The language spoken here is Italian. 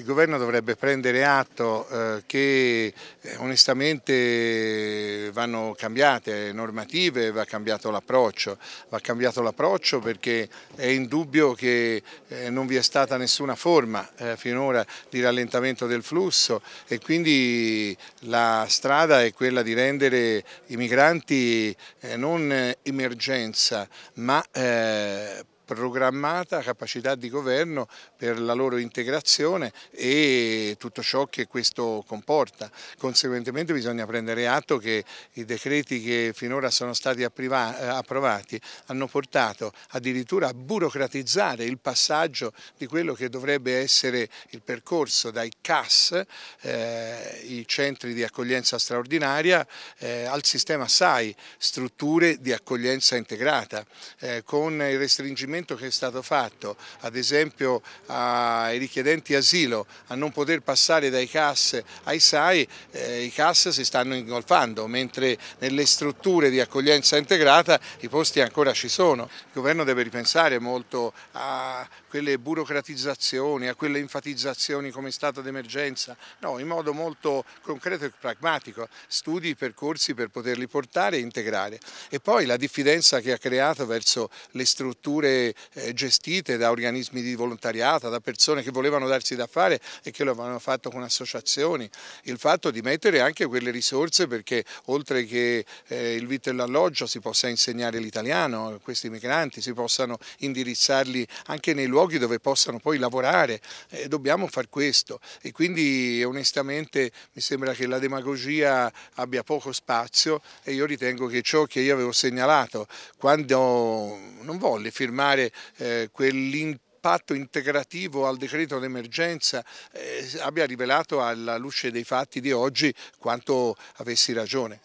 il governo dovrebbe prendere atto eh, che eh, onestamente vanno cambiate le normative, va cambiato l'approccio, va cambiato l'approccio perché è indubbio che eh, non vi è stata nessuna forma finora di rallentamento del flusso e quindi la strada è quella di rendere i migranti non emergenza ma eh, programmata capacità di governo per la loro integrazione e tutto ciò che questo comporta. Conseguentemente bisogna prendere atto che i decreti che finora sono stati eh, approvati hanno portato addirittura a burocratizzare il passaggio di quello che dovrebbe essere il percorso dai CAS, eh, i centri di accoglienza straordinaria, eh, al sistema SAI, strutture di accoglienza integrata, eh, con il restringimento riferimento che è stato fatto, ad esempio ai richiedenti asilo, a non poter passare dai CAS ai SAI, eh, i CAS si stanno ingolfando, mentre nelle strutture di accoglienza integrata i posti ancora ci sono. Il governo deve ripensare molto a quelle burocratizzazioni, a quelle enfatizzazioni come stato d'emergenza, no, in modo molto concreto e pragmatico, studi, percorsi per poterli portare e integrare. E poi la diffidenza che ha creato verso le strutture eh, gestite da organismi di volontariato, da persone che volevano darsi da fare e che lo avevano fatto con associazioni. Il fatto di mettere anche quelle risorse perché oltre che eh, il vitto e l'alloggio si possa insegnare l'italiano a questi migranti, si possano indirizzarli anche nei luoghi dove possano poi lavorare. Eh, dobbiamo far questo e quindi onestamente mi sembra che la demagogia abbia poco spazio e io ritengo che ciò che io avevo segnalato quando non volle firmare dare eh, quell'impegno impatto integrativo al decreto d'emergenza eh, abbia rivelato alla luce dei fatti di oggi quanto avessi ragione.